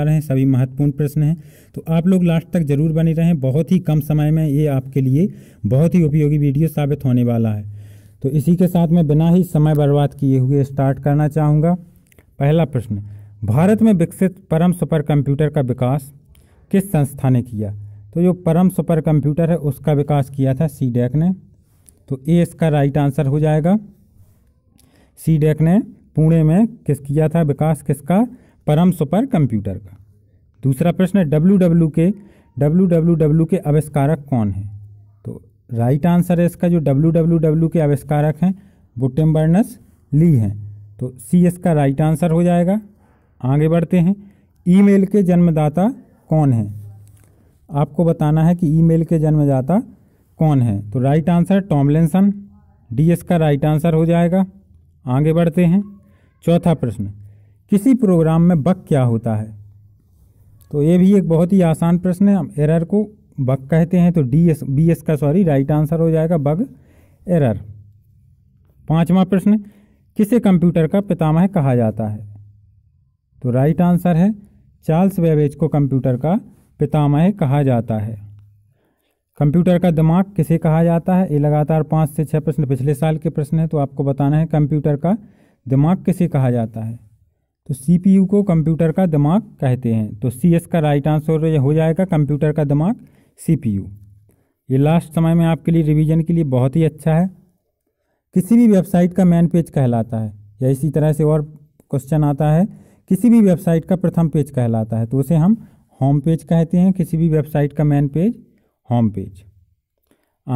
आ रहे हैं सभी महत्वपूर्ण प्रश्न हैं तो आप लोग लास्ट तक जरूर बने रहें बहुत ही कम समय में ये आपके लिए बहुत ही उपयोगी वीडियो साबित होने वाला है तो इसी के साथ मैं बिना ही समय बर्बाद किए हुए स्टार्ट करना चाहूँगा पहला प्रश्न भारत में विकसित परम सुपर कंप्यूटर का विकास किस संस्था ने किया तो जो परम सुपर कंप्यूटर है उसका विकास किया था सी डैक e ने तो ए इसका राइट आंसर हो जाएगा सी डैक e ने पुणे में किस किया था विकास किसका परम सुपर कंप्यूटर का दूसरा प्रश्न डब्ल्यू डब्ल्यू के डब्ल्यू डब्ल्यू डब्ल्यू के आविष्कारक कौन है तो राइट आंसर है इसका जो डब्ल्यू डब्ल्यू डब्ल्यू के आविष्कारक हैं वो ली हैं तो सी एस का राइट आंसर हो जाएगा आगे बढ़ते हैं ईमेल के जन्मदाता कौन है आपको बताना है कि ईमेल के जन्मदाता कौन है तो राइट आंसर टॉमलिनसन डी एस का राइट आंसर हो जाएगा आगे बढ़ते हैं चौथा प्रश्न किसी प्रोग्राम में बग क्या होता है तो ये भी एक बहुत ही आसान प्रश्न है हम एरर को बग कहते हैं तो डी एस बी एस का सॉरी राइट आंसर हो जाएगा बग एरर पांचवा प्रश्न किसे कंप्यूटर का पितामह कहा जाता है तो राइट आंसर है चार्ल्स वेबेज को कंप्यूटर का पितामह कहा जाता है कंप्यूटर का दिमाग किसे कहा जाता है ये लगातार पाँच से छः प्रश्न पिछले साल के प्रश्न हैं तो आपको बताना है कंप्यूटर का दिमाग किसे कहा जाता है तो सी को कंप्यूटर का दिमाग कहते हैं तो सी का राइट आंसर हो जाएगा कंप्यूटर का दिमाग यू ये लास्ट समय में आपके लिए रिवीजन के लिए बहुत ही अच्छा है किसी भी वेबसाइट का मेन पेज कहलाता है या इसी तरह से और क्वेश्चन आता है किसी भी वेबसाइट का प्रथम पेज कहलाता है तो उसे हम होम पेज कहते हैं किसी भी वेबसाइट का मेन पेज होम पेज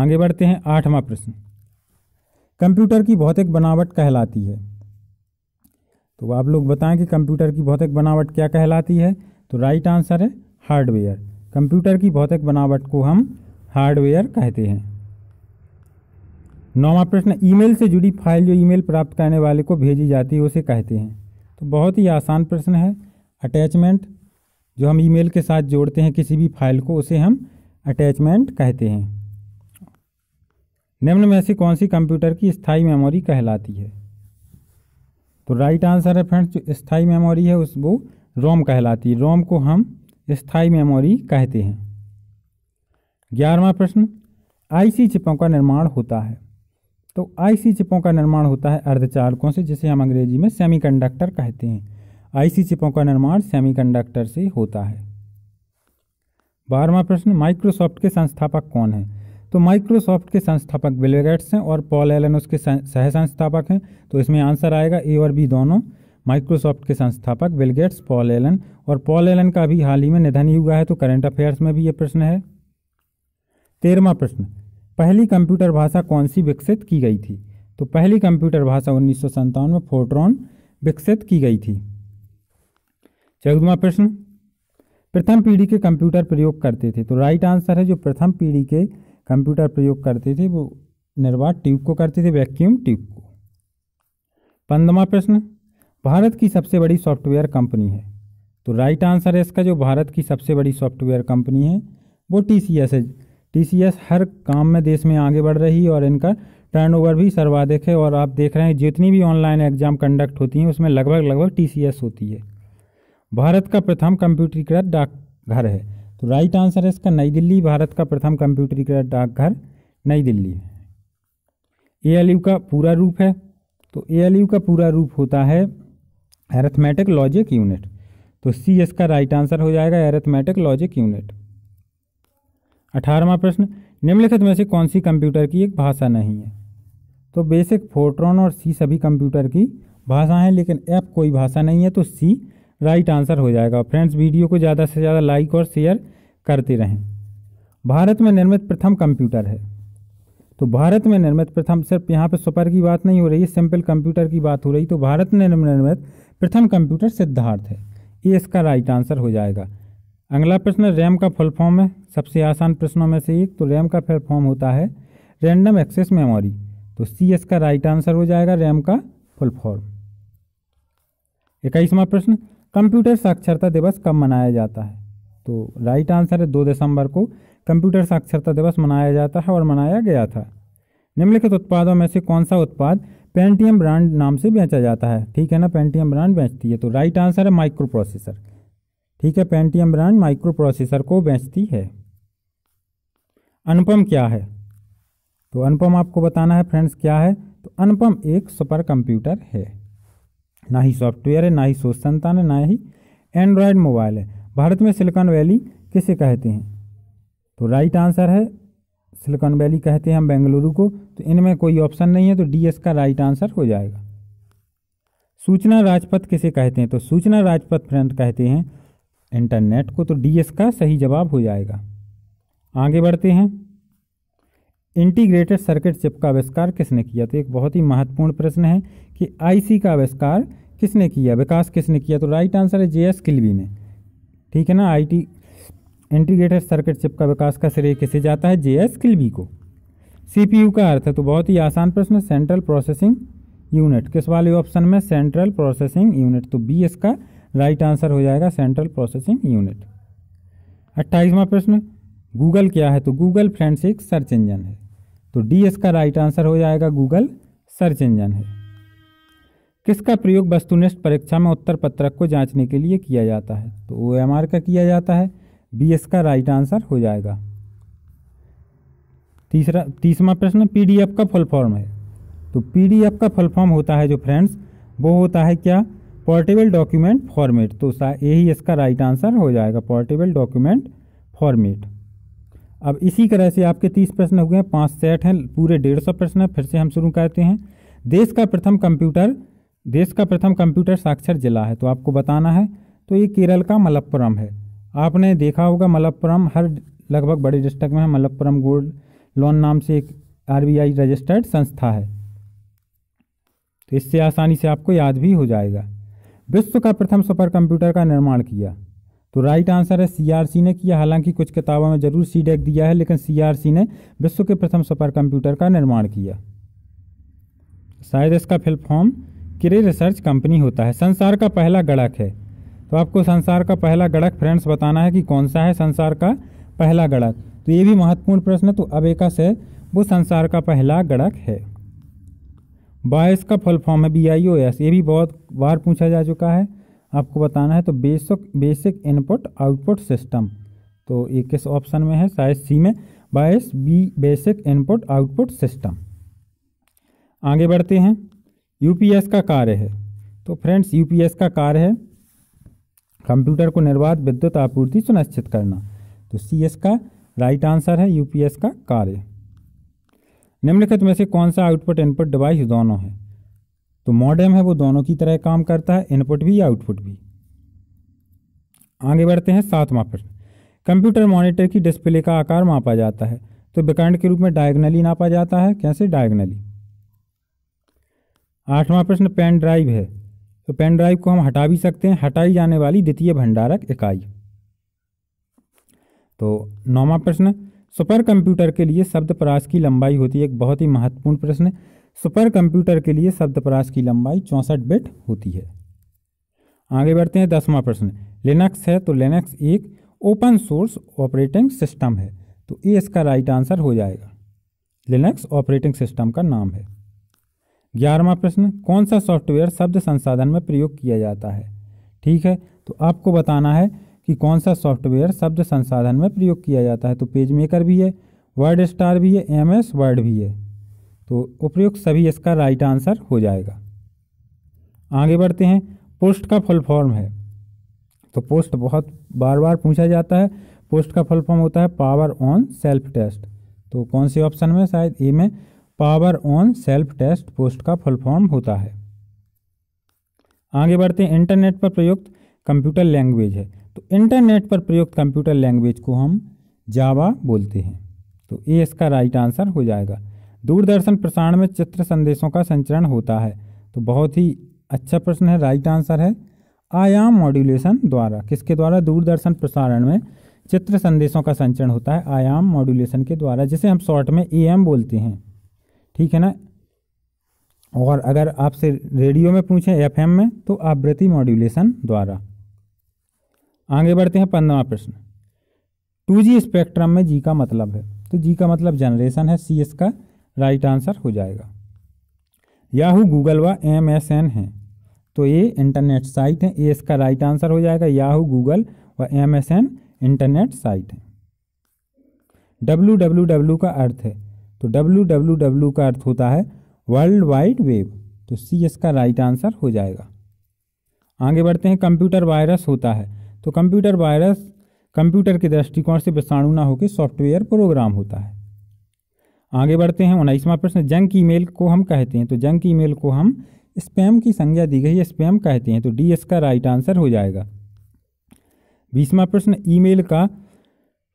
आगे बढ़ते हैं आठवां प्रश्न कंप्यूटर की भौतिक बनावट कहलाती है तो आप लोग बताएं कि कंप्यूटर की भौतिक बनावट क्या कहलाती है तो राइट आंसर है हार्डवेयर कंप्यूटर की भौतिक बनावट को हम हार्डवेयर कहते हैं नौवा प्रश्न ईमेल से जुड़ी फाइल जो ईमेल प्राप्त करने वाले को भेजी जाती है उसे कहते हैं तो बहुत ही आसान प्रश्न है अटैचमेंट जो हम ईमेल के साथ जोड़ते हैं किसी भी फाइल को उसे हम अटैचमेंट कहते हैं निम्न में से कौन सी कंप्यूटर की स्थायी मेमोरी कहलाती है तो राइट आंसर है फ्रेंड्स जो स्थाई मेमोरी है उस वो रोम कहलाती है रोम को हम स्थाई मेमोरी कहते हैं ग्यारहवा प्रश्न आईसी चिपों का निर्माण होता है तो आईसी चिपों का निर्माण होता है अर्धचालकों से जिसे हम अंग्रेजी में सेमीकंडक्टर कहते हैं आईसी चिपों का निर्माण सेमीकंडक्टर से होता है बारहवा प्रश्न माइक्रोसॉफ्ट के संस्थापक कौन है तो माइक्रोसॉफ्ट के संस्थापक बिलगेट्स हैं और पॉल एलन उसके सह संस्थापक हैं तो इसमें आंसर आएगा ए और बी दोनों माइक्रोसॉफ्ट के संस्थापक बिलगेट्स पॉल एलन और पॉल एलन का अभी हाल ही में निधन ही हुआ है तो करंट अफेयर्स में भी ये प्रश्न है तेरहवा प्रश्न पहली कंप्यूटर भाषा कौन सी विकसित की गई थी तो पहली कंप्यूटर भाषा उन्नीस में फोट्रॉन विकसित की गई थी चौदवा प्रश्न प्रथम पीढ़ी के कंप्यूटर प्रयोग करते थे तो राइट आंसर है जो प्रथम पीढ़ी के कंप्यूटर प्रयोग करते थे वो निर्वाह ट्यूब को करते थे वैक्यूम ट्यूब को पंद्रवा प्रश्न भारत की सबसे बड़ी सॉफ्टवेयर कंपनी है तो राइट आंसर है इसका जो भारत की सबसे बड़ी सॉफ्टवेयर कंपनी है वो टी सी एस है टी सी एस हर काम में देश में आगे बढ़ रही है और इनका टर्नओवर भी सर्वाधिक है और आप देख रहे हैं जितनी भी ऑनलाइन एग्जाम कंडक्ट होती हैं उसमें लगभग लगभग टी सी एस होती है भारत का प्रथम कंप्यूटरीकृत डाकघर है तो राइट आंसर है इसका नई दिल्ली भारत का प्रथम कंप्यूटरीकृत डाकघर नई दिल्ली ए का पूरा रूप है तो ए का पूरा रूप होता है एरथमेटिक लॉजिक यूनिट तो सी इसका राइट आंसर हो जाएगा एरथमेटिक लॉजिक यूनिट अठारहवा प्रश्न निम्नलिखित में से कौन सी कंप्यूटर की एक भाषा नहीं है तो बेसिक फोर्ट्रॉन और सी सभी कंप्यूटर की भाषा है लेकिन एफ कोई भाषा नहीं है तो सी राइट आंसर हो जाएगा फ्रेंड्स वीडियो को ज़्यादा से ज़्यादा लाइक और शेयर करते रहें भारत में निर्मित प्रथम कंप्यूटर है तो भारत में निर्मित प्रथम सिर्फ यहाँ पे सुपर की बात नहीं हो रही है सिंपल कंप्यूटर की बात हो रही तो भारत में निर्मित प्रथम कंप्यूटर सिद्धार्थ है ये इसका राइट आंसर हो जाएगा अगला प्रश्न रैम का फुल फॉर्म है सबसे आसान प्रश्नों में से एक तो रैम का फुल फॉर्म होता है रैंडम एक्सेस मेमोरी तो सी इसका राइट आंसर हो जाएगा रैम का फुल फॉर्म इक्कीसवा प्रश्न कंप्यूटर साक्षरता दिवस कब मनाया जाता है तो राइट आंसर है दो दिसंबर को कंप्यूटर साक्षरता दिवस मनाया जाता है और मनाया गया था निम्नलिखित उत्पादों में से कौन सा उत्पाद पेंटीएम ब्रांड नाम से बेचा जाता है ठीक है ना पेंटीएम ब्रांड बेचती है तो राइट आंसर है माइक्रो प्रोसेसर ठीक है पेंटीएम ब्रांड माइक्रो प्रोसेसर को बेचती है अनुपम क्या है तो अनुपम आपको बताना है फ्रेंड्स क्या है तो अनुपम एक सुपर कंप्यूटर है ना ही सॉफ्टवेयर है ना ही सोच संतान है ना ही एंड्रॉयड मोबाइल है भारत में सिलिकॉन वैली किसे कहते हैं तो राइट आंसर है सिलिकॉन वैली कहते हैं हम बेंगलुरु को तो इनमें कोई ऑप्शन नहीं है तो डी एस का राइट आंसर हो जाएगा सूचना राजपथ किसे कहते हैं तो सूचना राजपथ फ्रंट कहते हैं इंटरनेट को तो डी एस का सही जवाब हो जाएगा आगे बढ़ते हैं इंटीग्रेटेड सर्किट चिप का आविष्कार किसने किया तो एक बहुत ही महत्वपूर्ण प्रश्न है कि आईसी का आविष्कार किसने किया विकास किसने किया तो राइट आंसर है जे एस किलवी ने ठीक है ना आईटी इंटीग्रेटेड सर्किट चिप का विकास का श्रेय किसे जाता है जे एस किलवी को सीपीयू का अर्थ है तो बहुत ही आसान प्रश्न सेंट्रल प्रोसेसिंग यूनिट किस वाले ऑप्शन में सेंट्रल प्रोसेसिंग यूनिट तो बी एस का राइट आंसर हो जाएगा सेंट्रल प्रोसेसिंग यूनिट अट्ठाईसवा प्रश्न गूगल क्या है तो गूगल फ्रेंड्स एक सर्च इंजन है तो डी इसका राइट आंसर हो जाएगा गूगल सर्च इंजन है किसका प्रयोग वस्तुनिष्ठ परीक्षा में उत्तर पत्रक को जांचने के लिए किया जाता है तो ओ एम आर का किया जाता है बी एस का राइट आंसर हो जाएगा तीसरा तीसवा प्रश्न पी डी एफ का फुल फॉर्म है तो पी डी एफ का फुल फॉर्म होता है जो फ्रेंड्स वो होता है क्या पोर्टेबल डॉक्यूमेंट फॉर्मेट तो यही इसका राइट आंसर हो जाएगा पोर्टेबल डॉक्यूमेंट फॉर्मेट अब इसी तरह से आपके तीस प्रश्न हुए हैं पाँच सेट हैं पूरे डेढ़ सौ प्रश्न हैं फिर से हम शुरू करते हैं देश का प्रथम कंप्यूटर देश का प्रथम कंप्यूटर साक्षर जिला है तो आपको बताना है तो ये केरल का मलप्पुरम है आपने देखा होगा मलप्पुरम हर लगभग बड़े डिस्ट्रिक्ट में है मलप्पुरम गोल्ड लोन नाम से एक आर रजिस्टर्ड संस्था है तो इससे आसानी से आपको याद भी हो जाएगा विश्व का प्रथम सुपर कंप्यूटर का निर्माण किया तो राइट आंसर है सीआरसी ने किया हालांकि कुछ किताबों में जरूर सी डेक e e दिया है लेकिन सीआरसी ने विश्व के प्रथम सुपर कंप्यूटर का निर्माण किया शायद इसका फिल फॉर्म किरे रिसर्च कंपनी होता है संसार का पहला गड़क है तो आपको संसार का पहला गड़क फ्रेंड्स बताना है कि कौन सा है संसार का पहला गड़क तो ये भी महत्वपूर्ण प्रश्न है तो अबेकस है वो संसार का पहला गड़क है बायस का फुल फॉर्म है बी आई ओ एस ये भी बहुत बार पूछा जा चुका है आपको बताना है तो basic basic input output system तो ये किस ऑप्शन में है शायद सी में BIOS B basic input output system आगे बढ़ते हैं यूपीएस का कार्य है तो फ्रेंड्स यूपीएस का कार्य है कंप्यूटर को निर्बाध विद्युत आपूर्ति सुनिश्चित करना तो सी एस का राइट आंसर है यूपीएस का कार्य निम्नलिखित में से कौन सा आउटपुट इनपुट डिवाइस दोनों है तो मॉडेम है वो दोनों की तरह काम करता है इनपुट भी या आउटपुट भी आगे बढ़ते हैं सातवां प्रश्न कंप्यूटर मॉनिटर की डिस्प्ले का आकार मापा जाता है तो विकर्ण के रूप में डायगनली नापा जाता है कैसे डायगनली आठवां प्रश्न पेन ड्राइव है तो पेन ड्राइव को हम हटा भी सकते हैं हटाई जाने वाली द्वितीय भंडारक इकाई तो नौवां प्रश्न सुपर कंप्यूटर के लिए शब्द प्रास की लंबाई होती है एक बहुत ही महत्वपूर्ण प्रश्न सुपर कंप्यूटर के लिए शब्दपराश की लंबाई चौंसठ बिट होती है आगे बढ़ते हैं दसवां प्रश्न लिनक्स है तो लिनक्स एक ओपन सोर्स ऑपरेटिंग सिस्टम है तो ए इसका राइट आंसर हो जाएगा लिनक्स ऑपरेटिंग सिस्टम का नाम है ग्यारहवा प्रश्न कौन सा सॉफ्टवेयर शब्द संसाधन में प्रयोग किया जाता है ठीक है तो आपको बताना है कि कौन सा सॉफ्टवेयर शब्द संसाधन में प्रयोग किया जाता है तो पेज मेकर भी है वर्ड स्टार भी है एम एस वर्ड भी है तो उपयुक्त सभी इसका राइट आंसर हो जाएगा आगे बढ़ते हैं पोस्ट का फुल फॉर्म है तो पोस्ट बहुत बार बार पूछा जाता है पोस्ट का फुल फॉर्म होता है पावर ऑन सेल्फ टेस्ट तो कौन से ऑप्शन में शायद ए में power on self test POST का फुल फॉर्म होता है आगे बढ़ते हैं इंटरनेट पर प्रयुक्त कंप्यूटर लैंग्वेज है तो इंटरनेट पर प्रयुक्त कंप्यूटर लैंग्वेज को हम जावा बोलते हैं तो ए इसका राइट आंसर हो जाएगा दूरदर्शन प्रसारण में चित्र संदेशों का संचरण होता है तो बहुत ही अच्छा प्रश्न है राइट आंसर है आयाम मॉड्यूलेशन द्वारा किसके द्वारा दूरदर्शन प्रसारण में चित्र संदेशों का संचरण होता है आयाम मॉड्यूलेशन के द्वारा जिसे हम शॉर्ट में ए बोलते हैं ठीक है ना और अगर आपसे रेडियो में पूछें एफ में तो आवृत्ति मॉड्यूलेशन द्वारा आगे बढ़ते हैं पंद्रवा प्रश्न टू जी स्पेक्ट्रम में जी का मतलब है तो जी का मतलब जनरेशन है सी का राइट आंसर हो जाएगा याहू गूगल व एम एस एन है तो ये इंटरनेट साइट है ए इसका राइट आंसर हो जाएगा याहू गूगल व M S N internet site है डब्लू डब्लू डब्लू का अर्थ है तो डब्लू डब्लू डब्लू का अर्थ होता है वर्ल्ड वाइड वेब तो सी इसका राइट आंसर हो जाएगा आगे बढ़ते हैं कंप्यूटर वायरस होता है तो कंप्यूटर वायरस कंप्यूटर के दृष्टिकोण से विषाणु ना होकर सॉफ्टवेयर प्रोग्राम होता है आगे बढ़ते हैं उन्नीसवा प्रश्न जंक ईमेल को हम कहते हैं तो जंक ईमेल को हम स्पैम की संज्ञा दी गई है स्पैम कहते हैं तो डी एस का राइट आंसर हो जाएगा बीसवा प्रश्न ईमेल का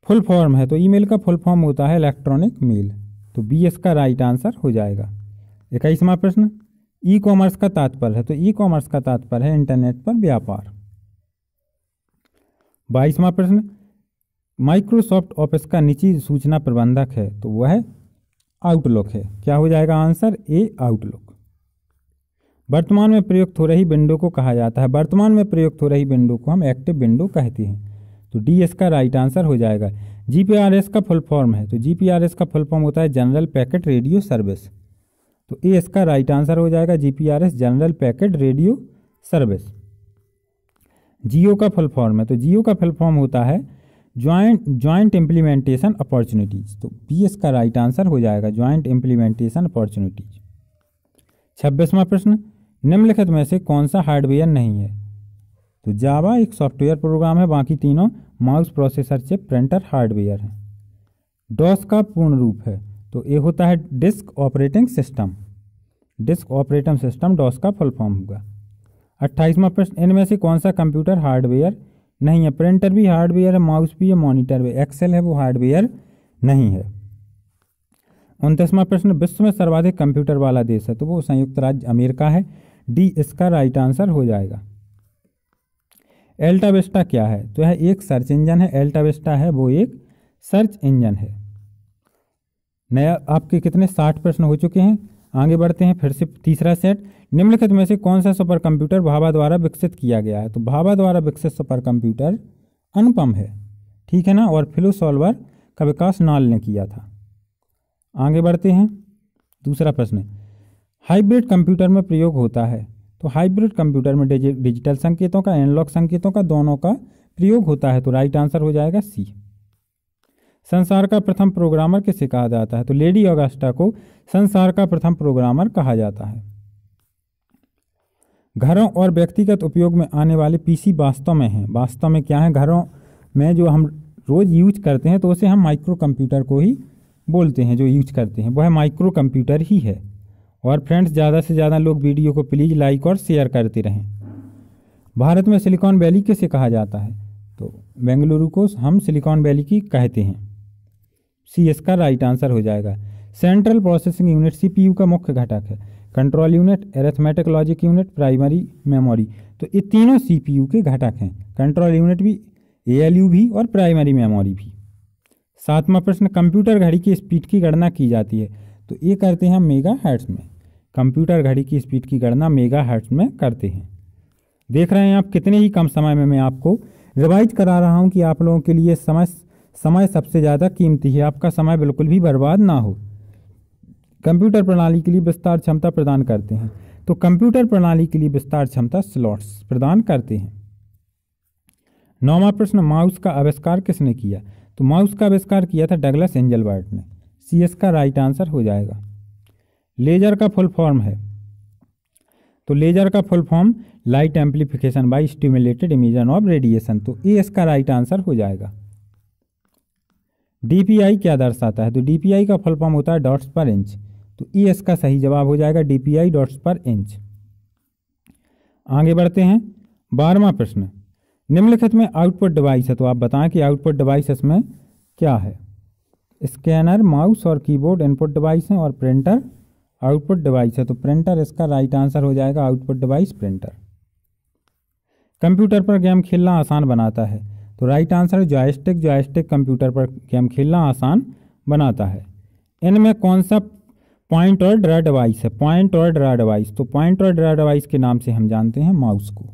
फुल फॉर्म है तो ईमेल का फुल फॉर्म होता है इलेक्ट्रॉनिक मेल तो बी एस का राइट आंसर हो जाएगा इक्कीसवा प्रश्न ई कॉमर्स का तात्पर्य है तो ई कॉमर्स का तात्पर्य है इंटरनेट पर व्यापार बाईसवा प्रश्न माइक्रोसॉफ्ट ऑफिस का निजी सूचना प्रबंधक है तो वह आउटलुक है क्या हो जाएगा आंसर ए आउटलुक वर्तमान में प्रयुक्त हो रही विंडो को कहा जाता है वर्तमान में प्रयुक्त हो रही विंडो को हम एक्टिव विंडो कहते हैं तो डी इसका राइट आंसर हो जाएगा जीपीआरएस का फुल फॉर्म है तो जीपीआरएस का फुल फॉर्म होता है जनरल पैकेट रेडियो सर्विस तो ए इसका राइट आंसर हो जाएगा GPRS general packet radio service Jio का फुल फॉर्म है तो जियो का फुल फॉर्म होता है ज्वाइंट ज्वाइंट इम्प्लीमेंटेशन अपॉर्चुनिटीज़ तो बी इसका राइट आंसर हो जाएगा ज्वाइंट इम्प्लीमेंटेशन अपॉर्चुनिटीज छब्बीसवा प्रश्न निम्नलिखित में से कौन सा हार्डवेयर नहीं है तो जावा एक सॉफ्टवेयर प्रोग्राम है बाकी तीनों mouse processor chip printer hardware है डॉस का पूर्ण रूप है तो ये होता है disk operating system disk operating system DOS का फुल फॉर्म होगा अट्ठाईसवा प्रश्न इनमें से कौन सा कंप्यूटर हार्डवेयर नहीं है प्रिंटर भी हार्डवेयर है माउस भी है मॉनिटर भी एक्सेल है वो हार्डवेयर नहीं है उनतीसवा प्रश्न विश्व में सर्वाधिक कंप्यूटर वाला देश है तो वो संयुक्त राज्य अमेरिका है डी इसका राइट आंसर हो जाएगा एल्टावेस्टा क्या है तो यह एक सर्च इंजन है एल्टावेस्टा है वो एक सर्च इंजन है नया आपके कितने साठ प्रश्न हो चुके हैं आगे बढ़ते हैं फिर से तीसरा सेट निम्नलिखित में से कौन सा सुपर कंप्यूटर भाभा द्वारा विकसित किया गया है तो भाभा द्वारा विकसित सुपर कंप्यूटर अनुपम है ठीक है ना और फिलोसॉल्वर का विकास नाल ने किया था आगे बढ़ते हैं दूसरा प्रश्न हाइब्रिड कंप्यूटर में प्रयोग होता है तो हाइब्रिड कंप्यूटर में डिजिटल संकेतों का एनलॉग संकेतों का दोनों का प्रयोग होता है तो राइट आंसर हो जाएगा सी संसार का प्रथम प्रोग्रामर किसे कहा जाता है तो लेडी ऑगस्टा को संसार का प्रथम प्रोग्रामर कहा जाता है घरों और व्यक्तिगत उपयोग में आने वाले पीसी वास्तव में हैं वास्तव में क्या है घरों में जो हम रोज़ यूज करते हैं तो उसे हम माइक्रो कंप्यूटर को ही बोलते हैं जो यूज करते हैं वह माइक्रो कंप्यूटर ही है और फ्रेंड्स ज़्यादा से ज़्यादा लोग वीडियो को प्लीज़ लाइक और शेयर करते रहें भारत में सिलिकॉन वैली किसे कहा जाता है तो बेंगलुरु को हम सिलिकॉन वैली की कहते हैं सी का राइट आंसर हो जाएगा सेंट्रल प्रोसेसिंग यूनिट सीपीयू का मुख्य घटक है control unit arithmetic logic unit primary memory तो ये तीनों सीपीयू के घटक हैं कंट्रोल यूनिट भी एएलयू भी और प्राइमरी मेमोरी भी सातवां प्रश्न कंप्यूटर घड़ी की स्पीड की गणना की जाती है तो ये करते हैं हम मेगा हर्ट्स में कंप्यूटर घड़ी की स्पीड की गणना मेगा हर्ट्स में करते हैं देख रहे हैं आप कितने ही कम समय में मैं आपको रिवाइज करा रहा हूँ कि आप लोगों के लिए समय समय सबसे ज़्यादा कीमती है आपका समय बिल्कुल भी बर्बाद ना हो कंप्यूटर प्रणाली के लिए विस्तार क्षमता प्रदान करते हैं तो कंप्यूटर प्रणाली के लिए विस्तार क्षमता स्लॉट्स प्रदान करते हैं नौवा प्रश्न माउस का आविष्कार किसने किया तो माउस का आविष्कार किया था डगलस एंजलबर्ट ने सी एस का राइट आंसर हो जाएगा लेजर का फुल फॉर्म है तो लेजर का full form light amplification by stimulated emission of radiation तो ए का राइट आंसर हो जाएगा डीपीआई क्या दर्शाता है तो डीपीआई का फुल फॉर्म होता है डॉट्स पर इंच तो ई e एस का सही जवाब हो जाएगा D P I dots per inch आगे बढ़ते हैं बारहवा प्रश्न निम्नलिखित में आउटपुट डिवाइस है तो आप बताएं कि आउटपुट डिवाइस इसमें क्या है स्कैनर माउस और कीबोर्ड इनपुट डिवाइस हैं और प्रिंटर आउटपुट डिवाइस है तो प्रिंटर इसका राइट आंसर हो जाएगा आउटपुट डिवाइस प्रिंटर कंप्यूटर पर गेम खेलना आसान बनाता है तो right answer joystick joystick computer पर गेम खेलना आसान बनाता है इनमें कौन सा पॉइंट और ड्रा डिवाइस है पॉइंट और ड्रा डिवाइस तो पॉइंट और ड्रा डिवाइस के नाम से हम जानते हैं माउस को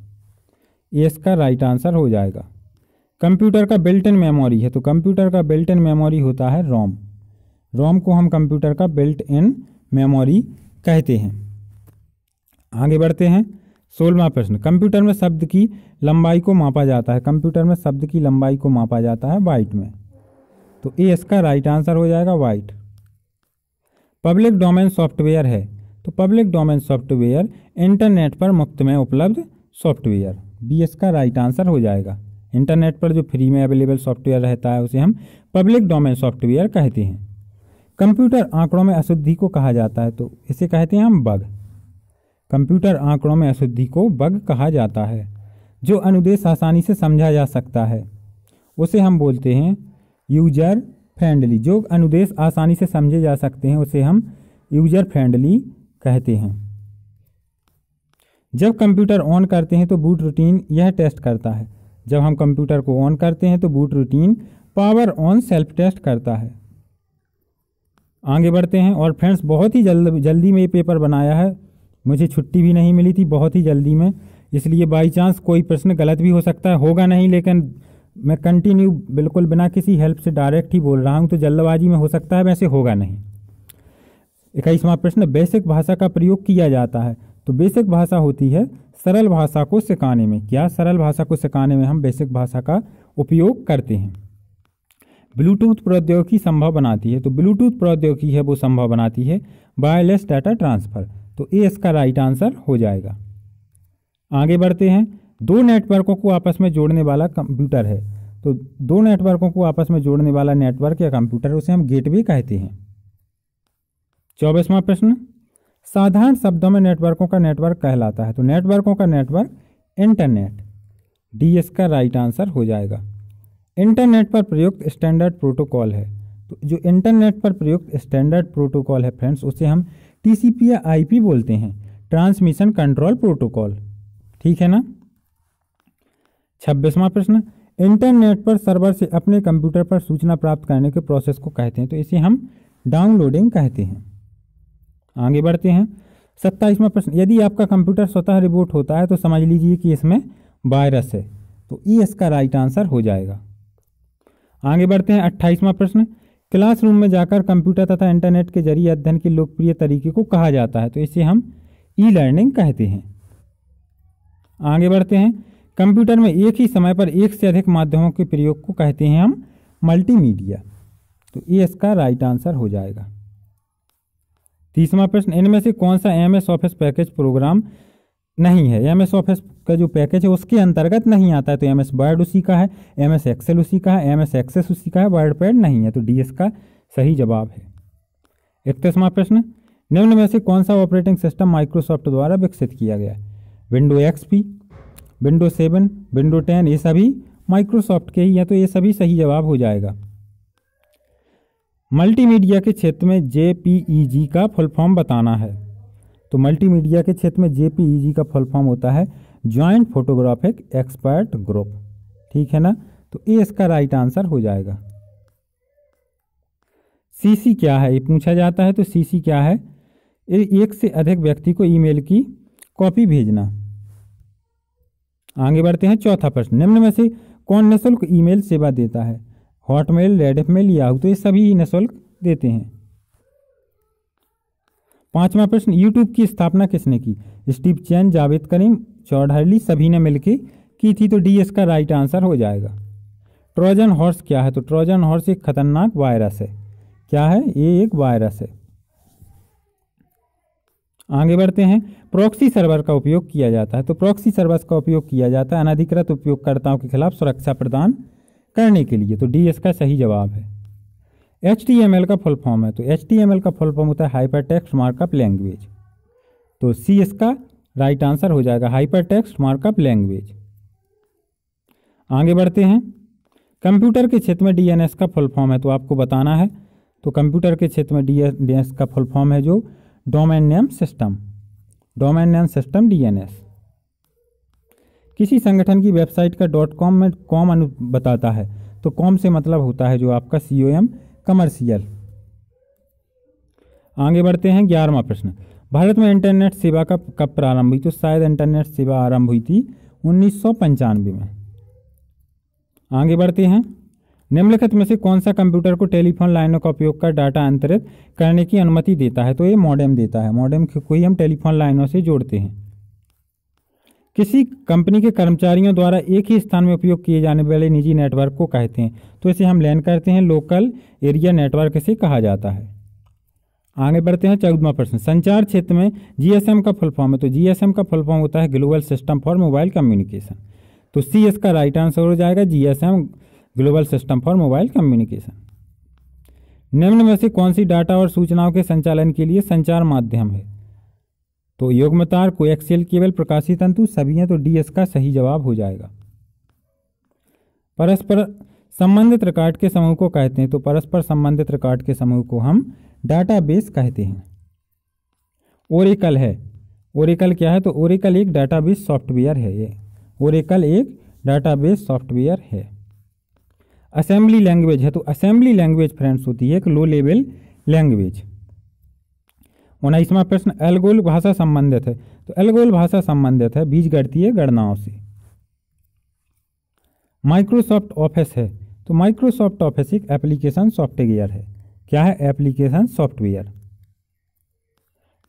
एस का राइट आंसर हो जाएगा कंप्यूटर का बिल्ट इन मेमोरी है तो कंप्यूटर का बिल्ट इन मेमोरी होता है रोम रोम को हम कंप्यूटर का बिल्ट इन मेमोरी कहते हैं आगे बढ़ते हैं सोलवा प्रश्न कंप्यूटर में शब्द की लंबाई को मापा जाता है कंप्यूटर में शब्द की लंबाई को मापा जाता है वाइट में तो ए इसका राइट आंसर हो जाएगा वाइट पब्लिक डोमेन सॉफ्टवेयर है तो पब्लिक डोमेन सॉफ्टवेयर इंटरनेट पर मुफ्त में उपलब्ध सॉफ्टवेयर बी इसका राइट आंसर हो जाएगा इंटरनेट पर जो फ्री में अवेलेबल सॉफ्टवेयर रहता है उसे हम पब्लिक डोमेन सॉफ्टवेयर कहते हैं कंप्यूटर आंकड़ों में अशुद्धि को कहा जाता है तो इसे कहते हैं हम बग कंप्यूटर आंकड़ों में अशुद्धि को बग कहा जाता है जो अनुदेश आसानी से समझा जा सकता है उसे हम बोलते हैं यूजर फ्रेंडली जो अनुदेश आसानी से समझे जा सकते हैं उसे हम यूजर फ्रेंडली कहते हैं जब कंप्यूटर ऑन करते हैं तो बूट रूटीन यह टेस्ट करता है जब हम कंप्यूटर को ऑन करते हैं तो boot routine power on self test करता है आगे बढ़ते हैं और फ्रेंड्स बहुत ही जल्द जल्दी में ये पेपर बनाया है मुझे छुट्टी भी नहीं मिली थी बहुत ही जल्दी में इसलिए बाई चांस कोई प्रश्न गलत भी हो सकता है होगा नहीं लेकिन मैं कंटिन्यू बिल्कुल बिना किसी हेल्प से डायरेक्ट ही बोल रहा हूँ तो जल्दबाजी में हो सकता है वैसे होगा नहीं इक्कीसवां प्रश्न बेसिक भाषा का प्रयोग किया जाता है तो बेसिक भाषा होती है सरल भाषा को सिखाने में क्या सरल भाषा को सिखाने में हम बेसिक भाषा का उपयोग करते हैं ब्लूटूथ प्रौद्योगिकी संभव बनाती है तो ब्लूटूथ प्रौद्योगिकी है वो संभव बनाती है वायरलेस डाटा ट्रांसफ़र तो ए इसका राइट आंसर हो जाएगा आगे बढ़ते हैं दो नेटवर्कों को आपस में जोड़ने वाला कंप्यूटर है तो दो नेटवर्कों को आपस में जोड़ने वाला नेटवर्क या कंप्यूटर उसे हम गेट कहते हैं चौबीसवा प्रश्न साधारण शब्दों में नेटवर्कों का नेटवर्क कहलाता है तो नेटवर्कों का नेटवर्क इंटरनेट डी का राइट आंसर हो जाएगा इंटरनेट पर प्रयुक्त स्टैंडर्ड प्रोटोकॉल है तो जो इंटरनेट पर प्रयुक्त स्टैंडर्ड प्रोटोकॉल है फ्रेंड्स उसे हम टी या आई बोलते हैं ट्रांसमिशन कंट्रोल प्रोटोकॉल ठीक है ना छब्बीसवां प्रश्न इंटरनेट पर सर्वर से अपने कंप्यूटर पर सूचना प्राप्त करने के प्रोसेस को कहते हैं तो इसे हम डाउनलोडिंग कहते हैं आगे बढ़ते हैं सत्ताईसवां प्रश्न यदि आपका कंप्यूटर स्वतः रिबोट होता है तो समझ लीजिए कि इसमें वायरस है तो ई इसका राइट आंसर हो जाएगा आगे बढ़ते हैं अट्ठाईसवां प्रश्न क्लासरूम में जाकर कंप्यूटर तथा इंटरनेट के जरिए अध्ययन के लोकप्रिय तरीके को कहा जाता है तो इसे हम ई लर्निंग कहते हैं आगे बढ़ते हैं कंप्यूटर में एक ही समय पर एक से अधिक माध्यमों के प्रयोग को कहते हैं हम मल्टीमीडिया तो ये इसका राइट आंसर हो जाएगा तीसरा प्रश्न इनमें से कौन सा M S office package program नहीं है एम एस ऑफिस का जो पैकेज है उसके अंतर्गत नहीं आता है तो एम एस वर्ड उसी का है एम एस एक्सेल उसी का है एम एस एक्सेस उसी का है वर्ड पैड नहीं है तो डी एस का सही जवाब है इकतीसवा प्रश्न निम्न में से कौन सा ऑपरेटिंग सिस्टम माइक्रोसॉफ्ट द्वारा विकसित किया गया window X P window seven window ten ये सभी माइक्रोसॉफ्ट के ही हैं तो ये सभी सही जवाब हो जाएगा मल्टीमीडिया के क्षेत्र में जे e का फुल फॉर्म बताना है तो मल्टीमीडिया के क्षेत्र में जे e का फुल फॉर्म होता है ज्वाइंट फोटोग्राफिक एक्सपर्ट ग्रुप ठीक है ना तो ये इसका राइट आंसर हो जाएगा सीसी क्या है ये पूछा जाता है तो सीसी क्या है एक से अधिक व्यक्ति को ईमेल की कॉपी भेजना आगे बढ़ते हैं चौथा प्रश्न निम्न में से कौन निःशुल्क ईमेल सेवा देता है हॉटमेल रेड मेल याहू तो ये सभी निःशुल्क देते हैं पांचवा प्रश्न यूट्यूब की स्थापना किसने की स्टीव चैन जावेद करीम चौधरली सभी ने मिलकर की थी तो डी एस का राइट आंसर हो जाएगा ट्रोजन हॉर्स क्या है तो ट्रोजन हॉर्स एक खतरनाक वायरस है क्या है ये एक वायरस है आगे बढ़ते हैं प्रॉक्सी सर्वर का उपयोग किया जाता है तो प्रॉक्सी सर्वर का उपयोग किया जाता है अनधिकृत उपयोगकर्ताओं के खिलाफ सुरक्षा प्रदान करने के लिए तो डी इसका सही जवाब है एच का फुल फॉर्म है तो एच का फुल फॉर्म होता है हाइपर टेक्स्ट मार्कअप लैंग्वेज तो सी इसका राइट आंसर हो जाएगा हाइपर टेक्स्ट मार्कअप लैंग्वेज आगे बढ़ते हैं कंप्यूटर के क्षेत्र में डीएनएस का फुल फॉर्म है तो आपको बताना है तो कंप्यूटर के क्षेत्र में डीएनएस का फुल फॉर्म है जो domain name system domain name system DNS किसी संगठन की वेबसाइट का डॉट कॉम में कॉम अनु बताता है तो कॉम से मतलब होता है जो आपका सी ओ एम कमर्शियल आगे बढ़ते हैं ग्यारहवा प्रश्न भारत में इंटरनेट सेवा का कब प्रारंभ हुई तो शायद इंटरनेट सेवा आरंभ हुई थी उन्नीस में आगे बढ़ते हैं निम्नलिखित में से कौन सा कंप्यूटर को टेलीफोन लाइनों का उपयोग कर डाटा अंतरित करने की अनुमति देता है तो ये मॉडेम देता है मॉडेम को ही हम टेलीफोन लाइनों से जोड़ते हैं किसी कंपनी के कर्मचारियों द्वारा एक ही स्थान में उपयोग किए जाने वाले निजी नेटवर्क को कहते हैं तो इसे हम लैन करते हैं लोकल एरिया नेटवर्क से कहा जाता है आगे बढ़ते हैं चौदवा प्रश्न संचार क्षेत्र में जीएसएम का फुल फॉर्म है तो जीएसएम का फुल फॉर्म होता है global system for mobile communication तो सी इसका राइट आंसर हो जाएगा GSM global system for mobile communication निम्न में से कौन सी डाटा और सूचनाओं के संचालन के लिए संचार माध्यम है तो योगमतार कोएक्सियल केवल प्रकाशी तंतु सभी हैं तो डी एस का सही जवाब हो जाएगा परस्पर संबंधित रिकॉर्ड के समूह को कहते हैं तो परस्पर संबंधित रिकॉर्ड के समूह को हम डाटाबेस कहते हैं ओरिकल है ओरिकल क्या है तो ओरिकल एक डाटाबेस सॉफ्टवेयर है ये ओरिकल एक डाटाबेस सॉफ्टवेयर है असेंबली लैंग्वेज है तो असेंबली लैंग्वेज फ्रेंड्स होती है एक लो लेवल लैंग्वेज उन्नीसवा प्रश्न एल्गोल भाषा संबंधित है तो एल्गोल भाषा संबंधित है बीज गढ़ती है गणनाओं से माइक्रोसॉफ्ट ऑफिस है तो माइक्रोसॉफ्ट ऑफिस एक एप्लीकेशन सॉफ्टवेयर है क्या है एप्लीकेशन सॉफ्टवेयर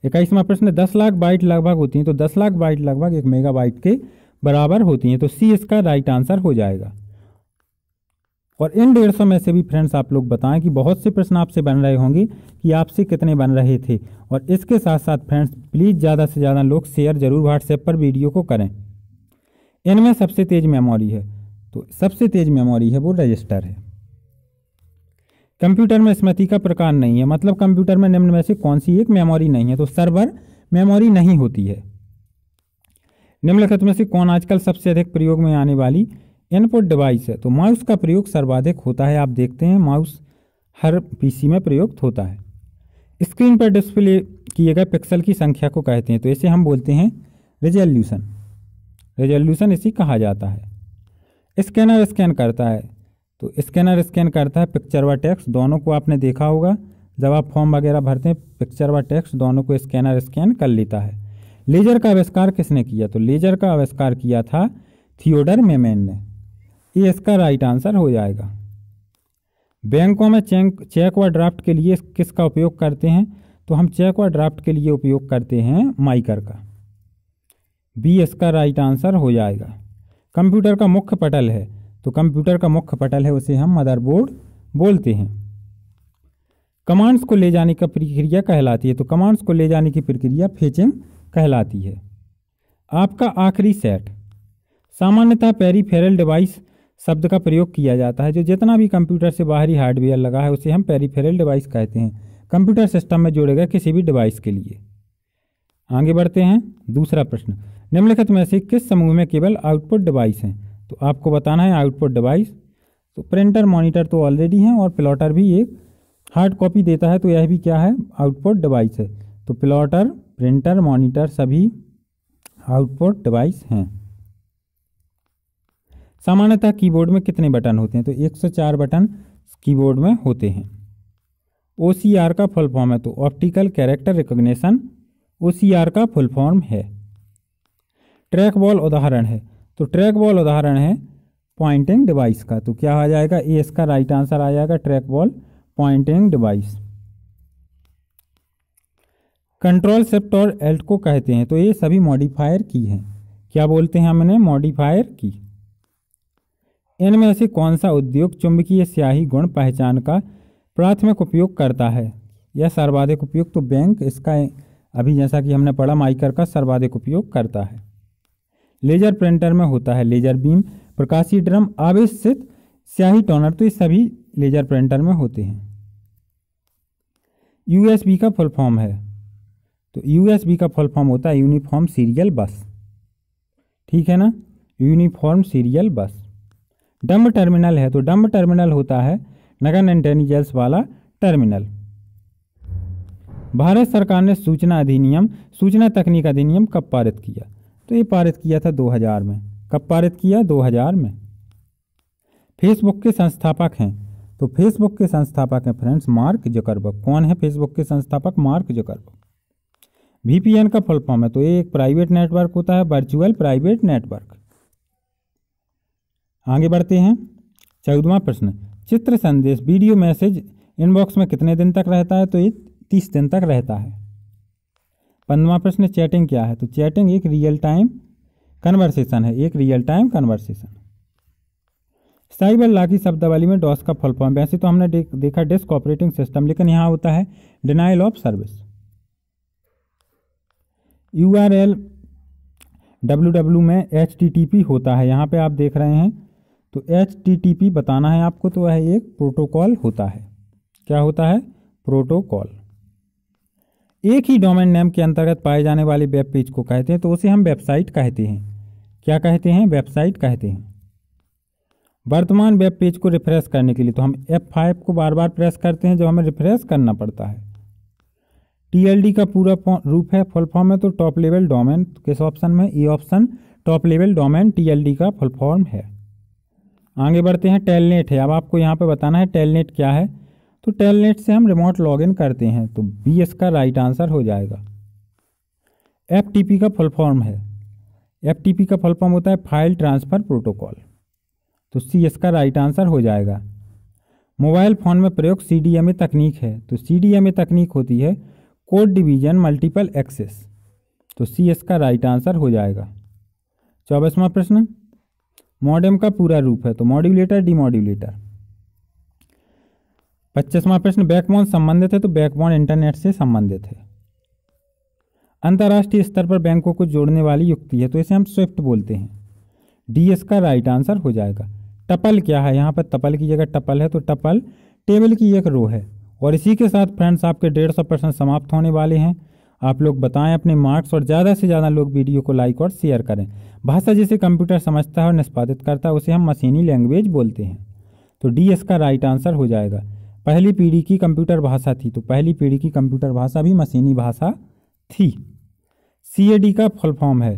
इक्कीसवा प्रश्न दस लाख बाइट लगभग होती हैं तो दस लाख बाइट लगभग एक मेगा के बराबर होती हैं तो सी इसका राइट आंसर हो जाएगा और इन डेढ़ सौ में से भी फ्रेंड्स आप लोग बताएं कि बहुत से प्रश्न आपसे बन रहे होंगे कि आपसे कितने बन रहे थे और इसके साथ साथ फ्रेंड्स प्लीज़ ज़्यादा से ज़्यादा लोग शेयर ज़रूर व्हाट्सएप पर वीडियो को करें इनमें सबसे तेज़ मेमोरी है तो सबसे तेज़ मेमोरी है वो रजिस्टर है कंप्यूटर में स्मृति का प्रकार नहीं है मतलब कंप्यूटर में निम्न में से कौन सी एक मेमोरी नहीं है तो सर्वर मेमोरी नहीं होती है निम्नलिखित में से कौन आजकल सबसे अधिक प्रयोग में आने वाली इनपुट डिवाइस है तो माउस का प्रयोग सर्वाधिक होता है आप देखते हैं माउस हर पीसी में प्रयुक्त होता है स्क्रीन पर डिस्प्ले किए गए पिक्सल की संख्या को कहते हैं तो इसे हम बोलते हैं रेजोल्यूशन रेजोल्यूशन इसी कहा जाता है स्कैनर स्कैन करता है तो स्कैनर स्कैन करता है पिक्चर व टेक्स्ट दोनों को आपने देखा होगा जब आप फॉर्म वगैरह भरते हैं पिक्चर व टेक्स्ट दोनों को स्कैनर स्कैन कर लेता है लेजर का आविष्कार किसने किया तो लेजर का आविष्कार किया था थियोडर मेमेन ने ये इसका राइट आंसर हो जाएगा बैंकों में चेक चेक व ड्राफ्ट के लिए किसका उपयोग करते हैं तो हम चेक व ड्राफ्ट के लिए उपयोग करते हैं माइकर का बी इसका राइट आंसर हो जाएगा कंप्यूटर का मुख्य पटल है तो कंप्यूटर का मुख्य पटल है उसे हम मदरबोर्ड बोलते हैं कमांड्स को ले जाने का प्रक्रिया कहलाती है तो कमांड्स को ले जाने की प्रक्रिया फेचिंग कहलाती है आपका आखिरी सेट सामान्यतः पेरीफेरल डिवाइस शब्द का प्रयोग किया जाता है जो जितना भी कंप्यूटर से बाहरी हार्डवेयर लगा है उसे हम पेरीफेरल डिवाइस कहते हैं कंप्यूटर सिस्टम में जोड़ेगा किसी भी डिवाइस के लिए आगे बढ़ते हैं दूसरा प्रश्न निम्नलिखित में से किस समूह में केवल आउटपुट डिवाइस हैं तो आपको बताना है आउटपुट डिवाइस तो प्रिंटर मॉनिटर तो ऑलरेडी हैं और प्लॉटर भी एक हार्ड कॉपी देता है तो यह भी क्या है आउटपुट डिवाइस है तो प्लॉटर प्रिंटर मॉनिटर सभी आउटपुट डिवाइस हैं सामान्यतः कीबोर्ड में कितने बटन होते हैं तो 104 बटन कीबोर्ड में होते हैं ओ का फुल फॉर्म है तो ऑप्टिकल कैरेक्टर रिकोगनेशन ओ का फुल फॉर्म है ट्रैक बॉल उदाहरण है तो ट्रैक बॉल उदाहरण है पॉइंटिंग डिवाइस का तो क्या आ जाएगा ए इसका राइट आंसर आ जाएगा track ball pointing device control सेप्ट और एल्ट को कहते हैं तो ये सभी मॉडिफायर की हैं क्या बोलते हैं हमने मॉडिफायर की इनमें से कौन सा उद्योग चुंबकीय स्याही गुण पहचान का प्राथमिक उपयोग करता है यह सर्वाधिक उपयोग तो बैंक इसका अभी जैसा कि हमने पढ़ा माइकर का सर्वाधिक उपयोग करता है लेजर प्रिंटर में होता है लेजर बीम प्रकाशी ड्रम आवेश स्याही टोनर तो ये सभी लेजर प्रिंटर में होते हैं यूएसबी का फुल फॉर्म है तो यूएसबी का फुल फॉर्म होता है यूनिफॉर्म सीरियल बस ठीक है ना uniform serial bus dumb terminal है तो डम्ब टर्मिनल होता है नगन इंटेलिजेंस वाला टर्मिनल भारत सरकार ने सूचना अधिनियम सूचना तकनीक अधिनियम कब पारित किया तो ये पारित किया था 2000 में कब पारित किया 2000 में फेसबुक के संस्थापक हैं तो फेसबुक के संस्थापक हैं फ्रेंड्स मार्क जुकरबर्ग कौन है फेसबुक के संस्थापक मार्क जुकरबर्ग वीपीएन का फुल फॉर्म है तो ये एक प्राइवेट नेटवर्क होता है वर्चुअल प्राइवेट नेटवर्क आगे बढ़ते हैं चौदवा प्रश्न चित्र संदेश वीडियो मैसेज इनबॉक्स में कितने दिन तक रहता है तो ये तीस दिन तक रहता है पंद्रवा प्रश्न चैटिंग क्या है तो चैटिंग एक रियल टाइम कन्वर्सेशन है एक real time conversation cyber law की शब्दावली में डॉस का फुल फॉर्म वैसे तो हमने दे, देखा डिस्क ऑपरेटिंग सिस्टम लेकिन यहाँ होता है denial of service U R L W W में एच टी टी पी होता है यहाँ पे आप देख रहे हैं तो एच बताना है आपको तो वह एक प्रोटोकॉल होता है क्या होता है प्रोटोकॉल एक ही डोमेन नेम के अंतर्गत पाए जाने वाले वेब पेज को कहते हैं तो उसे हम वेबसाइट कहते हैं क्या कहते हैं वेबसाइट कहते हैं वर्तमान वेब पेज को रिफ्रेश करने के लिए तो हम F5 को बार बार प्रेस करते हैं जब हमें रिफ्रेश करना पड़ता है टी का पूरा रूप है फुल फॉर्म है तो टॉप लेवल डोमेन किस ऑप्शन में E option top level domain T का फुल फॉर्म है आगे बढ़ते हैं टेलनेट है अब आपको यहाँ पर बताना है टेलनेट क्या है तो टेलनेट से हम रिमोट लॉगिन करते हैं तो बी इसका राइट आंसर हो जाएगा एफ का फुल फॉर्म है एफ का फुल फॉर्म होता है फाइल ट्रांसफ़र प्रोटोकॉल तो सी इसका राइट आंसर हो जाएगा मोबाइल फ़ोन में प्रयोग सी तकनीक है तो सी तकनीक होती है कोड डिवीजन मल्टीपल एक्सेस तो सी इसका राइट आंसर हो जाएगा चौबीसवा प्रश्न मॉडेम का पूरा रूप है तो मॉड्यूलेटर डिमॉड्यूलेटर पच्चीसवा प्रश्न बैकबोन संबंधित है तो बैकबोन इंटरनेट से संबंधित है अंतर्राष्ट्रीय स्तर पर बैंकों को जोड़ने वाली युक्ति है तो इसे हम स्विफ्ट बोलते हैं डी एस का राइट आंसर हो जाएगा टपल क्या है यहाँ पर टपल की जगह टपल है तो टपल टेबल की एक रो है और इसी के साथ फ्रेंड्स आपके डेढ़ सौ परसेंट समाप्त होने वाले हैं आप लोग बताएं अपने मार्क्स और ज़्यादा से ज़्यादा लोग वीडियो को लाइक और शेयर करें भाषा जिसे कंप्यूटर समझता है और निष्पादित करता है उसे हम मशीनी लैंग्वेज बोलते हैं तो डी एस का राइट आंसर हो जाएगा पहली पीढ़ी की कंप्यूटर भाषा थी तो पहली पीढ़ी की कंप्यूटर भाषा भी मशीनी भाषा थी सी का फुल फॉर्म है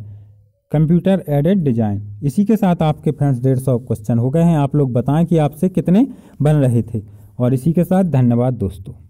कंप्यूटर एडेड डिजाइन इसी के साथ आपके फ्रेंड्स डेढ़ सौ क्वेश्चन हो गए हैं आप लोग बताएं कि आपसे कितने बन रहे थे और इसी के साथ धन्यवाद दोस्तों